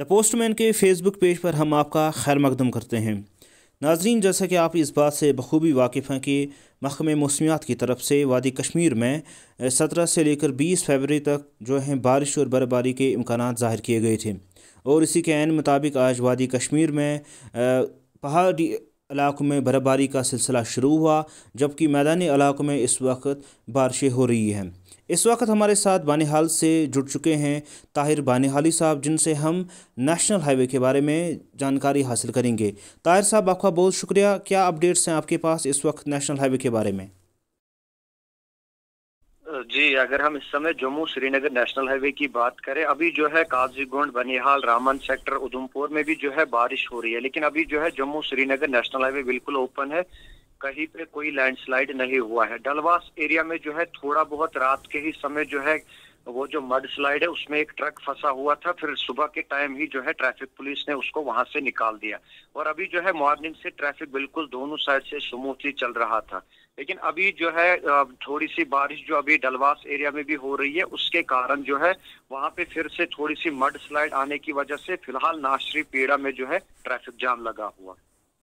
the postman के Facebook page पर हम आपका खैर मकदम करते हैं नाजरीन जैसा कि आप इस बात से बखूबी वाकिफ़ हैं कि महकमे मौसमियात की तरफ से वादी कश्मीर में सत्रह से लेकर बीस फरवरी तक जो है बारिश और बर्फबारी के इम्कान ज़ाहिर किए गए थे और इसी के आन मुताबिक आज वादी कश्मीर में पहाड़ी इलाकों में बर्फबारी का सिलसिला शुरू हुआ जबकि मैदानी इलाकों में इस वक्त बारिशें हो रही हैं इस वक्त हमारे साथ बानिहाल से जुड़ चुके हैं ताहिर बानिहाली साहब जिनसे हम नेशनल हाईवे के बारे में जानकारी हासिल करेंगे ताहिर साहब आपका बहुत शुक्रिया क्या अपडेट्स हैं आपके पास इस वक्त नेशनल हाईवे के बारे में जी अगर हम इस समय जम्मू श्रीनगर नेशनल हाईवे की बात करें अभी जो है काजीगुंड बनिहाल रामन सेक्टर उधमपुर में भी जो है बारिश हो रही है लेकिन अभी जो है जम्मू श्रीनगर नेशनल हाईवे बिल्कुल ओपन है कहीं पे कोई लैंडस्लाइड नहीं हुआ है डलवास एरिया में जो है थोड़ा बहुत रात के ही समय जो है वो जो मड स्लाइड है उसमें एक ट्रक फंसा हुआ था फिर सुबह के टाइम ही जो है ट्रैफिक पुलिस ने उसको वहां से निकाल दिया और अभी जो है मॉर्निंग से ट्रैफिक बिल्कुल दोनों साइड से स्मूथली चल रहा था लेकिन अभी जो है थोड़ी सी बारिश जो अभी डलवास एरिया में भी हो रही है उसके कारण जो है वहां पे फिर से थोड़ी सी मड स्लाइड आने की वजह से फिलहाल नाशरी पेड़ा में जो है ट्रैफिक जाम लगा हुआ